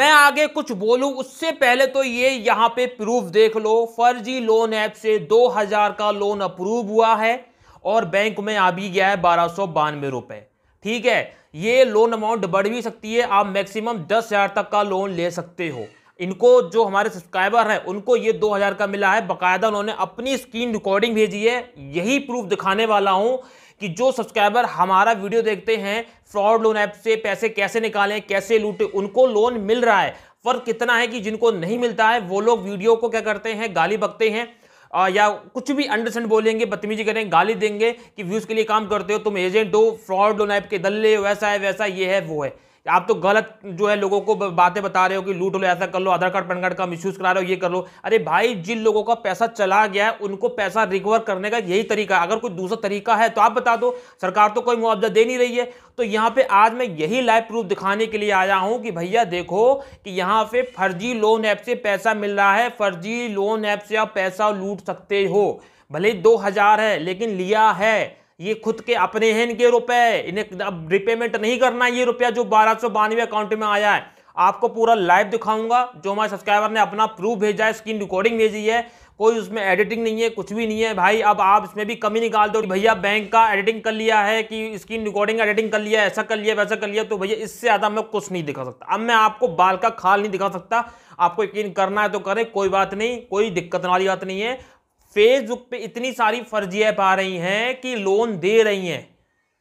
मैं आगे कुछ बोलूं उससे पहले तो ये यहां पे प्रूफ देख लो फर्जी लोन ऐप से 2000 का लोन अप्रूव हुआ है और बैंक में आ भी गया है बारह सौ बानवे रुपए ठीक है ये लोन अमाउंट बढ़ भी सकती है आप मैक्सिमम दस हज़ार तक का लोन ले सकते हो इनको जो हमारे सब्सक्राइबर हैं उनको ये 2000 का मिला है बकायदा उन्होंने अपनी स्क्रीन रिकॉर्डिंग भेजी है यही प्रूफ दिखाने वाला हूँ कि जो सब्सक्राइबर हमारा वीडियो देखते हैं फ्रॉड लोन ऐप से पैसे कैसे निकालें कैसे लूटें उनको लोन मिल रहा है फर्क कितना है कि जिनको नहीं मिलता है वो लोग वीडियो को क्या करते हैं गाली बकते हैं या कुछ भी अंडरस्टैंड बोलेंगे बदतमीजी करेंगे गाली देंगे कि व्यूज़ के लिए काम करते हो तुम एजेंट हो फ्रॉड लोन ऐप के दल्ले वैसा है वैसा ये है वो है आप तो गलत जो है लोगों को बातें बता रहे हो कि लूट लो ऐसा कर लो आधार कार्ड पैन कार्ड का मिस करा रहे हो ये कर लो अरे भाई जिन लोगों का पैसा चला गया है उनको पैसा रिकवर करने का यही तरीका है अगर कोई दूसरा तरीका है तो आप बता दो सरकार तो कोई मुआवजा दे नहीं रही है तो यहाँ पे आज मैं यही लाइव प्रूफ दिखाने के लिए आया हूँ कि भैया देखो कि यहाँ पे फर्जी लोन ऐप से पैसा मिल रहा है फर्जी लोन ऐप से आप पैसा लूट सकते हो भले दो हजार है लेकिन लिया है ये खुद के अपने हैं इनके रुपए इन्हें अब रिपेमेंट नहीं करना ये रुपया जो बारह सौ बानवे अकाउंट में आया है आपको पूरा लाइव दिखाऊंगा जो हमारे सब्सक्राइबर ने अपना प्रूफ भेजा है स्क्रीन रिकॉर्डिंग भेजी है कोई उसमें एडिटिंग नहीं है कुछ भी नहीं है भाई अब आप इसमें भी कमी निकाल दो भैया बैंक का एडिटिंग कर लिया है कि स्क्रीन रिकॉर्डिंग एडिटिंग कर लिया ऐसा कर लिया वैसा कर लिया तो भैया इससे ज़्यादा मैं कुछ नहीं दिखा सकता अब मैं आपको बाल का खाल नहीं दिखा सकता आपको यकीन करना है तो करें कोई बात नहीं कोई दिक्कत वाली बात नहीं है फेसबुक पे इतनी सारी फर्जी ऐप आ रही हैं कि लोन दे रही हैं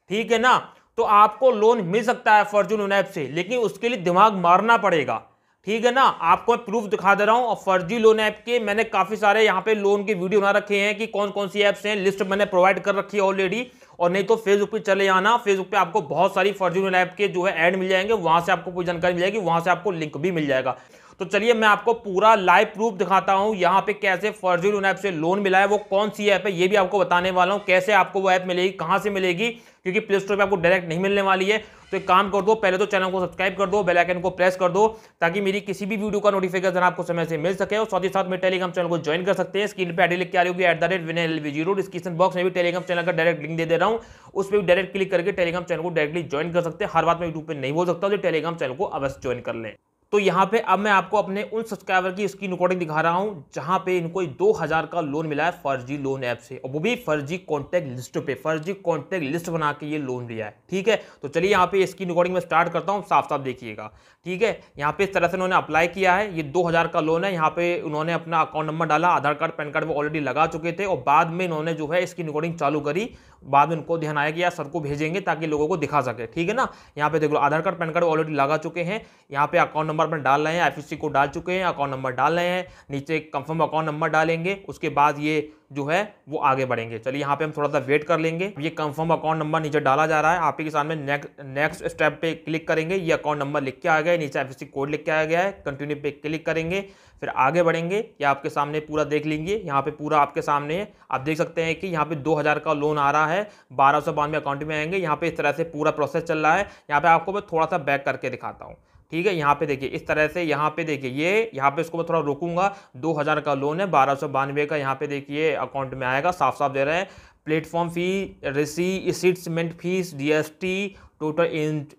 ठीक है ना तो आपको लोन मिल सकता है फर्जी लोन ऐप से लेकिन उसके लिए दिमाग मारना पड़ेगा ठीक है ना आपको मैं प्रूफ दिखा दे रहा हूँ और फर्जी लोन ऐप के मैंने काफ़ी सारे यहाँ पे लोन के वीडियो बना रखे हैं कि कौन कौन सी ऐप्स हैं लिस्ट मैंने प्रोवाइड कर रखी है ऑलरेडी और नहीं तो फेसबुक पे चले आना फेसबुक पे आपको बहुत सारी फर्जी लोन ऐप के जो है ऐड मिल जाएंगे वहाँ से आपको पूरी जानकारी मिल जाएगी वहाँ से आपको लिंक भी मिल जाएगा तो चलिए मैं आपको पूरा लाइव प्रूफ दिखाता हूं यहां पे कैसे फर्जी लोन ऐप से लोन मिला है वो कौन सी ऐप है ये भी आपको बताने वाला हूं कैसे आपको वो ऐप मिलेगी कहां से मिलेगी क्योंकि प्ले स्टोर पर आपको डायरेक्ट नहीं मिलने वाली है तो एक काम कर दो पहले तो चैनल को सब्सक्राइब कर दो बेलाइकन को प्रेस कर दो ताकि मेरी किसी भी वीडियो का नोटिफिकेशन आपको समय से मिल सके और साथ ही साथ मेरे टेलीग्राम चैनल को ज्वाइन कर सकते हैं स्क्रीन पर आईडी लिख के आ रही होगी at the rate L V zero description box में भी टेलीग्राम चैनल का डायरेक्ट लिंक दे दे रहा हूँ उस पर भी डायरेक्ट क्लिक करके टेलीग्राम चैनल को डायरेक्टली ज्वाइन कर सकते हैं हर बात मैं यूट्यूब पर नहीं बोल सकता तो टेलीग्राम चैनल को अवश्य ज्वाइन कर लें तो यहाँ पे अब मैं आपको अपने उन सब्सक्राइबर की स्क्रीन रिकॉर्डिंग दिखा रहा हूँ जहाँ पे इनको दो हज़ार का लोन मिला है फर्जी लोन ऐप से और वो भी फर्जी कॉन्टैक्ट लिस्ट पे फर्जी कॉन्टैक्ट लिस्ट बना के ये लोन लिया है ठीक है तो चलिए यहाँ पे स्क्रीन रिकॉर्डिंग में स्टार्ट करता हूँ साफ साफ देखिएगा ठीक है यहाँ पे इस तरह से उन्होंने अप्लाई किया है ये दो का लोन है यहाँ पे उन्होंने अपना अकाउंट नंबर डाला आधार कार्ड पैन कार्ड वो ऑलरेडी लगा चुके थे और बाद में इन्होंने जो है स्क्रीन रिकॉर्डिंग चालू करी बाद में उनको ध्यान आया कि यार सर को भेजेंगे ताकि लोगों को दिखा सके ठीक है ना यहाँ पे देख लो Aadhaar card PAN card already लगा चुके हैं यहाँ पे अकाउंट नंबर नंबर कंपार्टमेंट डाल रहे हैं एफ को डाल चुके हैं अकाउंट नंबर डाल रहे हैं नीचे कंफर्म अकाउंट नंबर डालेंगे उसके बाद ये जो है वो आगे बढ़ेंगे चलिए यहाँ पे हम थोड़ा सा वेट कर लेंगे ये कंफर्म अकाउंट नंबर नीचे डाला जा रहा है आपके सामने नेक्स्ट नेक्स्ट स्टेप पे क्लिक करेंगे ये अकाउंट नंबर लिख के आ गया है नीचे एफ कोड लिख के आ गया है कंटिन्यू पे क्लिक करेंगे फिर आगे बढ़ेंगे या आपके सामने पूरा देख लेंगे यहाँ पे पूरा आपके सामने है आप देख सकते हैं कि यहाँ पे 2000 का लोन आ रहा है बारह सौ बानवे अकाउंट में आएंगे यहाँ पे इस तरह से पूरा प्रोसेस चल रहा है यहाँ पे आपको मैं थोड़ा सा बैक करके दिखाता हूँ ठीक है यहाँ पे देखिए इस तरह से यहाँ पे देखिए ये यहाँ पे इसको मैं थोड़ा रोकूंगा 2000 का लोन है बारह सौ बानवे का यहाँ पे देखिए अकाउंट में आएगा साफ साफ दे रहे हैं प्लेटफॉर्म फ़ी रिसी सीट्समेंट fees DST total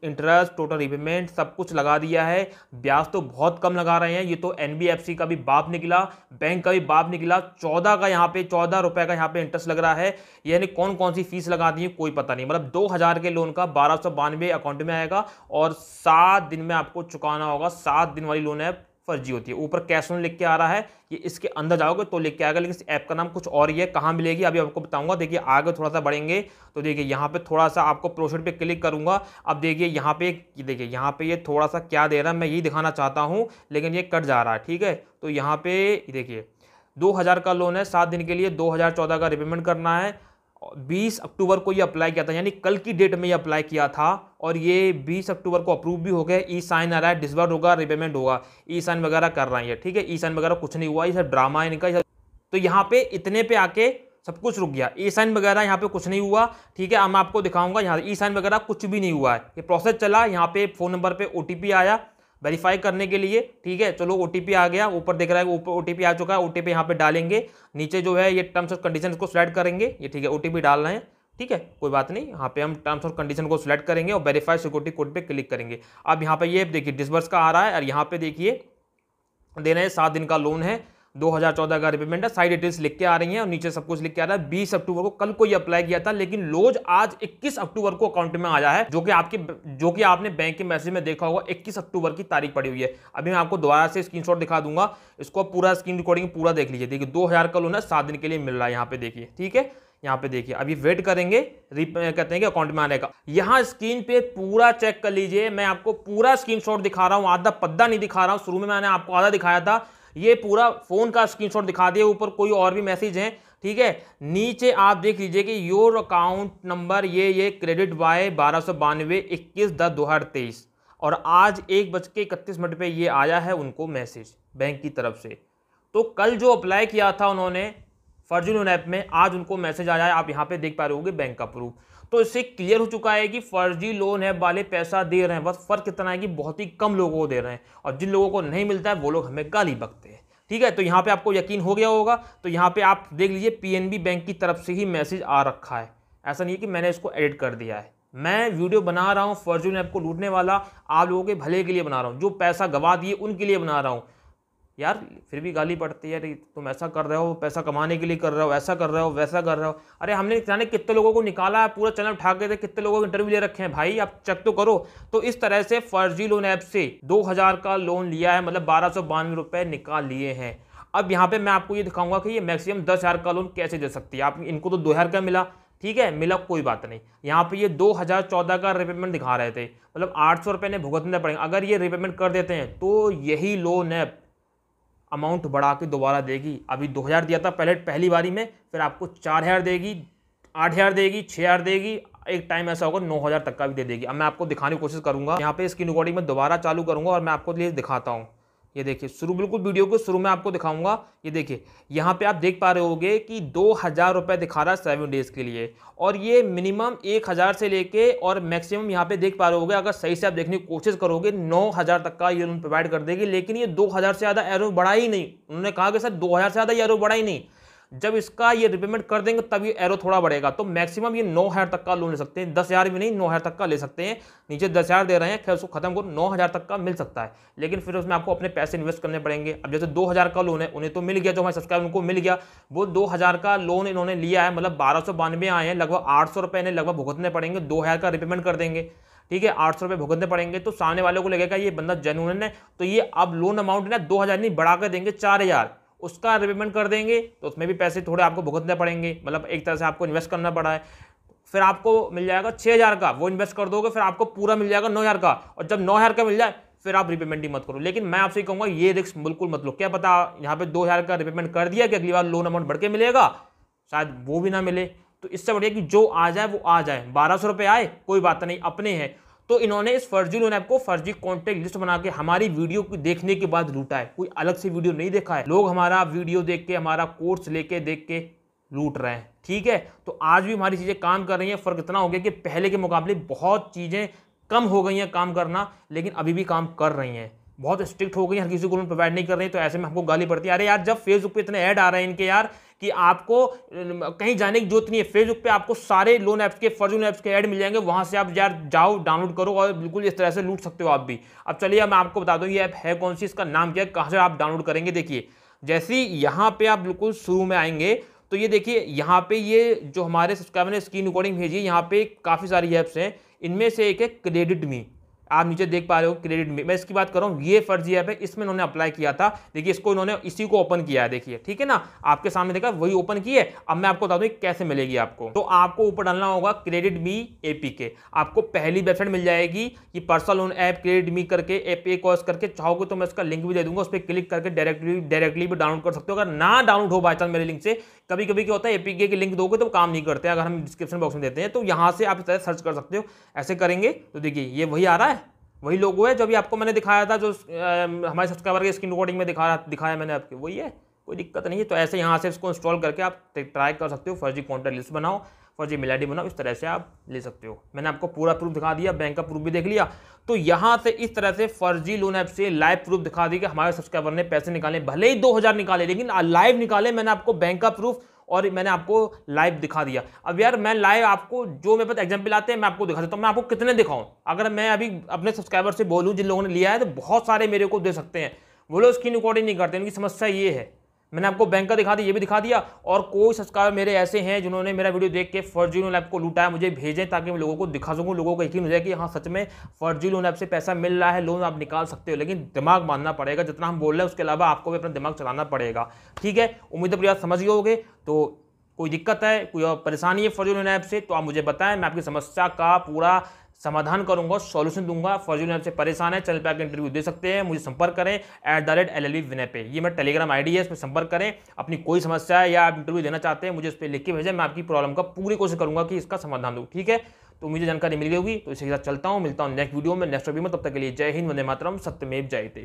interest total repayment सब कुछ लगा दिया है ब्याज तो बहुत कम लगा रहे हैं ये तो एनबीएफसी का भी बाप निकला बैंक का भी बाप निकला चौदह का यहाँ पे चौदह रुपये का यहाँ पे इंटरेस्ट लग रहा है यानी कौन कौन सी फीस लगा दी है कोई पता नहीं मतलब दो हज़ार के लोन का बारह सौ बानवे अकाउंट में आएगा और सात दिन में आपको चुकाना होगा सात दिन वाली लोन है फर्जी होती है ऊपर कैश ऑन लिख के आ रहा है ये इसके अंदर जाओगे तो लिख के आएगा लेकिन इस ऐप का नाम कुछ और ही है कहाँ मिलेगी अभी आपको बताऊंगा देखिए आगे थोड़ा सा बढ़ेंगे तो देखिए यहाँ पे थोड़ा सा आपको प्रोसेड पे क्लिक करूँगा अब देखिए यहाँ पे देखिए यहाँ पे ये थोड़ा सा क्या दे रहा है मैं यही दिखाना चाहता हूँ लेकिन ये कट जा रहा है ठीक है तो यहाँ पे देखिए दो हज़ार का लोन है सात दिन के लिए दो हज़ार चौदह का रिपेमेंट करना है 20 अक्टूबर को ये अप्लाई किया था यानी कल की डेट में ये अप्लाई किया था और ये 20 अक्टूबर को अप्रूव भी हो गया ई साइन आ रहा है डिसबर्ड होगा रिपेमेंट होगा ई साइन वगैरह कर रहा है ठीक है ई साइन वगैरह कुछ नहीं हुआ ये सर ड्रामा है इनका सब तो यहाँ पे इतने पे आके सब कुछ रुक गया ई साइन वगैरह यहाँ पे कुछ नहीं हुआ ठीक है मैं आपको दिखाऊंगा यहाँ ई साइन वगैरह कुछ भी नहीं हुआ है ये प्रोसेस चला यहाँ पे फ़ोन नंबर पर ओ आया वेरीफाई करने के लिए ठीक है चलो ओ आ गया ऊपर देख रहा है ऊपर ओ आ चुका है ओ टी यहाँ पे डालेंगे नीचे जो है ये टर्म्स और कंडीशन को सिलेक्ट करेंगे ये ठीक है ओ रहे हैं ठीक है कोई बात नहीं यहाँ पे हम टर्म्स और कंडीशन को सिलेक्ट करेंगे और वेरीफाई सिक्योरिटी कोड पे क्लिक करेंगे अब यहाँ पे ये देखिए डिसबर्स का आ रहा है और यहाँ पे देखिए देना है सात दिन का लोन है 2014 का रिपेमेंट है सारी डिटेल्स लिख के आ रही हैं और नीचे सब कुछ लिख के आ रहा है 20 अक्टूबर को कल को ये अप्लाई किया था लेकिन लोज आज 21 अक्टूबर को अकाउंट में आया है जो कि आपके जो कि आपने बैंक के मैसेज में देखा होगा 21 अक्टूबर की तारीख पड़ी हुई है अभी मैं आपको दोबारा से स्क्रीन दिखा दूंगा इसको पूरा स्क्रीन रिकॉर्डिंग पूरा देख लीजिए देखिए दो कल उन्हें सात दिन के लिए मिल रहा है यहाँ पे देखिए ठीक है यहाँ पे देखिए अभी वेट करेंगे कहते हैं कि अकाउंट में आने का यहाँ स्क्रीन पे पूरा चेक कर लीजिए मैं आपको पूरा स्क्रीनशॉट दिखा रहा हूँ आधा पद्दा नहीं दिखा रहा हूँ शुरू में मैंने आपको आधा दिखाया था ये पूरा फ़ोन का स्क्रीनशॉट दिखा दिया ऊपर कोई और भी मैसेज है ठीक है नीचे आप देख लीजिए कि योर अकाउंट नंबर ये ये क्रेडिट बाय बारह सौ बानवे इक्कीस दस दो हज़ार तेईस और आज एक बज के इकतीस मिनट पर ये आया है उनको मैसेज बैंक की तरफ से तो कल जो अप्लाई किया था उन्होंने फर्जून ऐप में आज उनको मैसेज आया है आप यहाँ पे देख पा रहे होगे बैंक का प्रूफ तो इससे क्लियर हो चुका है कि फर्जी लोन है वाले पैसा दे रहे हैं बस फर्क इतना है कि बहुत ही कम लोगों को दे रहे हैं और जिन लोगों को नहीं मिलता है वो लोग हमें गाली बकते हैं ठीक है तो यहाँ पे आपको यकीन हो गया होगा तो यहाँ पे आप देख लीजिए पीएनबी बैंक की तरफ से ही मैसेज आ रखा है ऐसा नहीं है कि मैंने इसको एडिट कर दिया है मैं वीडियो बना रहा हूँ फर्जी ने आपको लूटने वाला आप लोगों के भले के लिए बना रहा हूँ जो पैसा गवा दिए उनके लिए बना रहा हूँ यार फिर भी गाली पड़ती है यार तुम ऐसा कर रहे हो पैसा कमाने के लिए कर रहे हो ऐसा कर रहे हो वैसा कर रहे हो अरे हमने जाने कितने लोगों को निकाला है पूरा चैनल उठा के थे कितने लोगों को इंटरव्यू ले रखे हैं भाई आप चेक तो करो तो इस तरह से फर्जी लोन ऐप से दो हज़ार का लोन लिया है मतलब बारह सौ बानवे रुपये निकाल लिए हैं अब यहाँ पर मैं आपको ये दिखाऊंगा कि ये मैक्सिमम दस हज़ार का लोन कैसे दे सकती है आप इनको तो दो हज़ार का मिला ठीक है मिला कोई बात नहीं यहाँ पे ये 2014 का रिपेमेंट दिखा रहे थे मतलब आठ सौ रुपये ने भुगतना पड़ेगा अगर ये रिपेमेंट कर देते हैं तो यही लोन ऐप अमाउंट बढ़ा के दोबारा देगी अभी दो हज़ार दिया था पहले पहली बारी में फिर आपको चार हज़ार देगी आठ हज़ार देगी छः हज़ार देगी एक टाइम ऐसा होगा नौ हज़ार तक का भी दे देगी अब मैं आपको दिखाने की कोशिश करूँगा यहाँ पे स्क्रीन रिकॉर्डिंग में दोबारा चालू करूँगा और मैं आपको लिए दिखाता हूँ ये देखिए शुरू बिल्कुल वीडियो को शुरू में आपको दिखाऊंगा ये देखिए यहाँ पे आप देख पा रहे होंगे कि दो हज़ार रुपये दिखा रहा है सेवन डेज़ के लिए और ये मिनिमम एक हज़ार से लेके और मैक्सिमम यहाँ पे देख पा रहे होगे अगर सही से आप देखने की कोशिश करोगे नौ हज़ार तक का ये लोन प्रोवाइड कर देगी लेकिन ये दो हज़ार से ज़्यादा एरो बढ़ा ही नहीं उन्होंने कहा कि सर दो हज़ार से ज़्यादा ये एरो बढ़ा ही नहीं जब इसका ये रिपेमेंट कर देंगे तब ये एरो थोड़ा बढ़ेगा तो मैक्सिमम ये नौ हज़ार तक का लोन ले सकते हैं दस हज़ार भी नहीं नौ हज़ार तक का ले सकते हैं नीचे दस हज़ार दे रहे हैं खैर उसको खत्म करो नौ हज़ार तक का मिल सकता है लेकिन फिर उसमें आपको अपने पैसे इन्वेस्ट करने पड़ेंगे अब जैसे दो हज़ार का लोन है उन्हें तो मिल गया जो हमारे सब्सक्राइबर उनको मिल गया वो दो हज़ार का लोन इन्होंने लिया है मतलब बारह सौ बानवे आए हैं लगभग आठ सौ रुपये इन्हें लगभग भुगतने पड़ेंगे दो हज़ार का रिपेमेंट कर देंगे ठीक है आठ सौ रुपये भुगतने पड़ेंगे तो सामने वाले को लगेगा ये बंदा जेनुअन है तो ये अब लोन अमाउंट ना दो हज़ार नहीं बढ़ाकर देंगे चार हज़ार उसका रिपेमेंट कर देंगे तो उसमें भी पैसे थोड़े आपको भुगतने पड़ेंगे मतलब एक तरह से आपको इन्वेस्ट करना पड़ा है फिर आपको मिल जाएगा छः हज़ार का वो इन्वेस्ट कर दोगे फिर आपको पूरा मिल जाएगा नौ हज़ार का और जब नौ हज़ार का मिल जाए फिर आप रिपेमेंट ही मत करो लेकिन मैं आपसे कहूँगा ये रिस्क बिल्कुल मत लो क्या पता यहाँ पे दो हज़ार का रिपेमेंट कर दिया कि अगली बार लोन अमाउंट बढ़ के मिलेगा शायद वो भी ना मिले तो इससे बढ़िया कि जो आ जाए वो आ जाए बारह सौ रुपये आए कोई बात नहीं अपने हैं तो इन्होंने इस फर्जी लोन ऐप को फर्जी कॉन्टेक्ट लिस्ट बना के हमारी वीडियो को देखने के बाद लूटा है कोई अलग से वीडियो नहीं देखा है लोग हमारा वीडियो देख के हमारा कोर्स लेके देख के लूट रहे हैं ठीक है तो आज भी हमारी चीज़ें काम कर रही हैं फ़र्क इतना हो गया कि पहले के मुकाबले बहुत चीज़ें कम हो गई हैं काम करना लेकिन अभी भी काम कर रही हैं बहुत स्ट्रिक्ट हो गई हर किसी को लोन प्रोवाइड नहीं कर रही तो ऐसे में हमको गाली पड़ती है अरे यार जब फेसबुक पे इतने ऐड आ रहे हैं इनके यार कि आपको कहीं जाने की जरूरत नहीं है फेसबुक पे आपको सारे लोन ऐप्स के फर्जी लोन ऐप्स के ऐड मिल जाएंगे वहाँ से आप यार जाओ डाउनलोड करो और बिल्कुल इस तरह से लूट सकते हो आप भी अब चलिए मैं आपको बता दूँ ये ऐप है कौन सी इसका नाम क्या है कहाँ से आप डाउनलोड करेंगे देखिए जैसे ही यहाँ पर आप बिल्कुल शुरू में आएंगे तो ये देखिए यहाँ पे ये जो हमारे सब्सक्राइबर ने स्क्रीन रिकॉर्डिंग भेजी है यहाँ पे काफ़ी सारी ऐप्स हैं इनमें से एक है क्रेडिट मी आप नीचे देख पा रहे हो क्रेडिट में मैं इसकी बात कर रहा हूँ ये फर्जी ऐप है इसमें उन्होंने अप्लाई किया था देखिए इसको इन्होंने इसी को ओपन किया है देखिए ठीक है ना आपके सामने देखा वही ओपन की है अब मैं आपको बता दूँ कैसे मिलेगी आपको तो आपको ऊपर डालना होगा क्रेडिट मी के आपको पहली वेबसाइट मिल जाएगी कि personal loan app credit me करके एप ए कोर्स करके चाहोगे तो मैं उसका लिंक भी दे दूंगा उस पर क्लिक करके डायरेक्टली डायरेक्टली भी डाउनलोड कर सकते हो अगर ना डाउनलोड हो बाई चांस मेरे लिंक से कभी कभी क्या होता है एपीके के लिंक दोगे तो काम नहीं करते अगर हम डिस्क्रिप्शन बॉक्स में देते हैं तो यहाँ से आप सर्च कर सकते हो ऐसे करेंगे तो देखिए ये वही आ रहा है वही लोगो है जो भी आपको मैंने दिखाया था जो हमारे सब्सक्राइबर के स्क्रीन रिकॉर्डिंग में दिखा दिखाया मैंने आपके वही है कोई दिक्कत नहीं है तो ऐसे यहाँ से इसको इंस्टॉल करके आप ट्राई कर सकते हो फर्जी कॉन्टैक्ट लिस्ट बनाओ फर्जी मेल आई बनाओ इस तरह से आप ले सकते हो मैंने आपको पूरा प्रूफ दिखा दिया बैंक का प्रूफ भी देख लिया तो यहाँ से इस तरह से फर्जी लोन ऐप से लाइव प्रूफ दिखा दी कि हमारे सब्सक्राइबर ने पैसे निकाले भले ही दो निकाले लेकिन लाइव निकाले मैंने आपको बैंक का प्रूफ और मैंने आपको लाइव दिखा दिया अब यार मैं लाइव आपको जो मेरे पास एग्जाम्पल आते हैं मैं आपको दिखा देता हूँ मैं आपको कितने दिखाऊँ अगर मैं अभी अपने सब्सक्राइबर से बोलूँ जिन लोगों ने लिया है तो बहुत सारे मेरे को दे सकते हैं वो लोग स्क्रीन रिकॉर्डिंग नहीं करते उनकी समस्या ये है मैंने आपको बैंक का दिखा दिया ये भी दिखा दिया और कोई सब्सक्राइबर मेरे ऐसे हैं जिन्होंने मेरा वीडियो देख के फर्जी लोन ऐप को लूटा मुझे भेजें ताकि मैं लोगों को दिखा सकूँ लोगों को यकीन हो जाए कि हाँ सच में फर्जी लोन ऐप से पैसा मिल रहा है लोन आप निकाल सकते हो लेकिन दिमाग मानना पड़ेगा जितना हम बोल रहे हैं उसके अलावा आपको भी अपना दिमाग चलाना पड़ेगा ठीक है उम्मीद है प्रयास समझ गए होगे तो कोई दिक्कत है कोई परेशानी है फर्जी लोन ऐप से तो आप मुझे बताएं मैं आपकी समस्या का पूरा समाधान करूंगा सॉल्यूशन दूंगा फॉर्चून आपसे से परेशान है चैनल पे आपके इंटरव्यू दे सकते हैं मुझे संपर्क करें at the rate L L Vinay पे ये मेरा टेलीग्राम आईडी है इसमें संपर्क करें अपनी कोई समस्या है या आप इंटरव्यू देना चाहते हैं मुझे उस पर लिख के भेजें मैं आपकी प्रॉब्लम का पूरी कोशिश करूंगा कि इसका समाधान दूँ ठीक है तो मुझे जानकारी मिल गई होगी तो इसी के साथ चलता हूँ मिलता हूँ नेक्स्ट वीडियो में नेक्स्ट वीडियो में तब तक के लिए जय हिंद वंदे मातरम सत्यमेव जयते